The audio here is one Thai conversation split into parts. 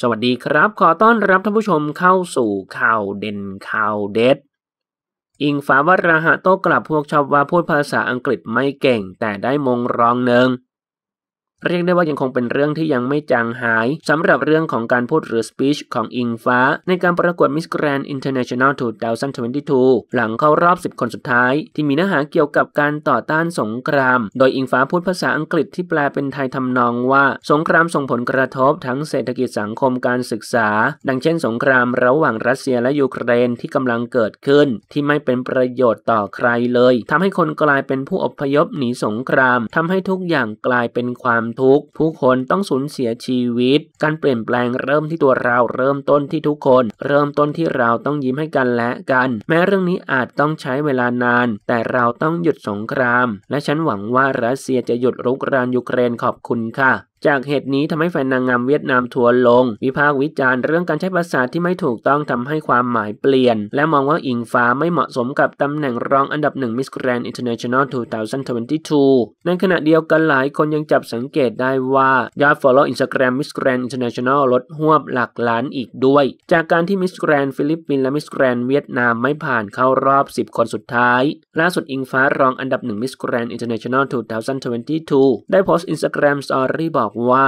สวัสดีครับขอต้อนรับท่านผู้ชมเข้าสู่ข่าวเด่นข่าวเด็ด อิงฟ้าวัราหะโตกลับพวกชาวว่าพูดภาษาอังกฤษไม่เก่งแต่ได้มงรองหนึ่งเรียกได้ว่ายังคงเป็นเรื่องที่ยังไม่จางหาย สำหรับเรื่องของการพูดหรือสปิชของอิงฟ้า ในการประกวด Miss Grand International 2022 หลังเข้ารอบ 10 คนสุดท้าย ที่มีเนื้อหาเกี่ยวกับการต่อต้านสงคราม โดยอิงฟ้าพูดภาษาอังกฤษที่แปลเป็นไทยทำนองว่า สงครามส่งผลกระทบทั้งเศรษฐกิจสังคมการศึกษา ดังเช่น สงครามระหว่างรัสเซียและยูเครนที่กำลังเกิดขึ้นที่ไม่เป็นประโยชน์ต่อใครเลย ทำให้คนกลายเป็นผู้อพยพหนีสงคราม ทำให้ทุกอย่างกลายเป็นความทุกข์ผู้คนต้องสูญเสียชีวิต การเปลี่ยนแปลงเริ่มที่ตัวเราเริ่มต้นที่ทุกคน เริ่มต้นที่เราต้องยิ้มให้กันและกัน แม้เรื่องนี้อาจต้องใช้เวลานาน แต่เราต้องหยุดสงคราม และฉันหวังว่ารัสเซียจะหยุดรุกรานยูเครนขอบคุณค่ะจากเหตุนี้ทำให้แฟนนางงามเวียดนามทัวลง วิพากษ์วิจารณ์เรื่องการใช้ภาษาที่ไม่ถูกต้องทำให้ความหมายเปลี่ยน และมองว่าอิงฟ้าไม่เหมาะสมกับตำแหน่งรองอันดับหนึ่งมิสแกรนด์อินเตอร์เนชั่นแนล2022 ในขณะเดียวกันหลายคนยังจับสังเกตได้ว่ายอด follow Instagram Miss Grand International ลดหวบหลักล้านอีกด้วย จากการที่ Miss Grand ฟิลิปปินส์และ Miss Grand เวียดนามไม่ผ่านเข้ารอบ 10 คนสุดท้าย ล่าสุดอิงฟ้ารองอันดับหนึ่ง Miss Grand International 2022 ได้โพสต์ Instagram Story บอกอกว่า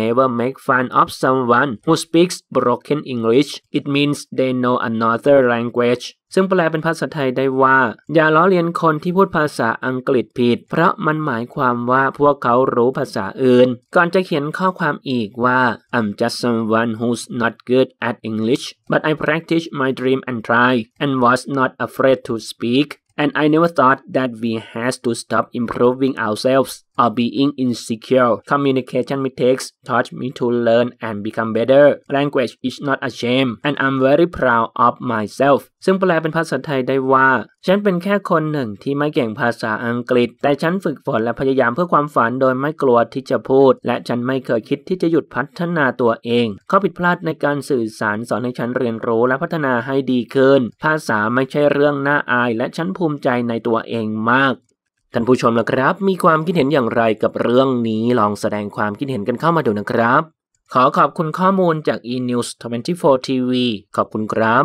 never make fun of someone who speaks broken English it means they know another language ซึ่งแปลเป็นภาษาไทยได้ว่า อย่าล้อเลียนคนที่พูดภาษาอังกฤษผิด เพราะมันหมายความว่าพวกเขารู้ภาษาอื่น ก่อนจะเขียนข้อความอีกว่า I'm just someone who's not good at English but I practice my dream and try and was not afraid to speak and I never thought that we had to stop improving ourselves or being insecure. Communication mistakes taught me to learn and become better. Language is not a shame and I'm very proud of myself ซึ่งแปลเป็นภาษาไทยได้ว่าฉันเป็นแค่คนหนึ่งที่ไม่เก่งภาษาอังกฤษ แต่ฉันฝึกฝนและพยายามเพื่อความฝันโดยไม่กลัวที่จะพูด และฉันไม่เคยคิดที่จะหยุดพัฒนาตัวเอง ข้อผิดพลาดในการสื่อสารสอนให้ฉันเรียนรู้และพัฒนาให้ดีขึ้น ภาษาไม่ใช่เรื่องน่าอายและฉันภูมิใจในตัวเองมากท่านผู้ชมนะครับ มีความคิดเห็นอย่างไรกับเรื่องนี้ลองแสดงความคิดเห็นกันเข้ามาดูนะครับ ขอขอบคุณข้อมูลจาก e-news 24 tv ขอบคุณครับ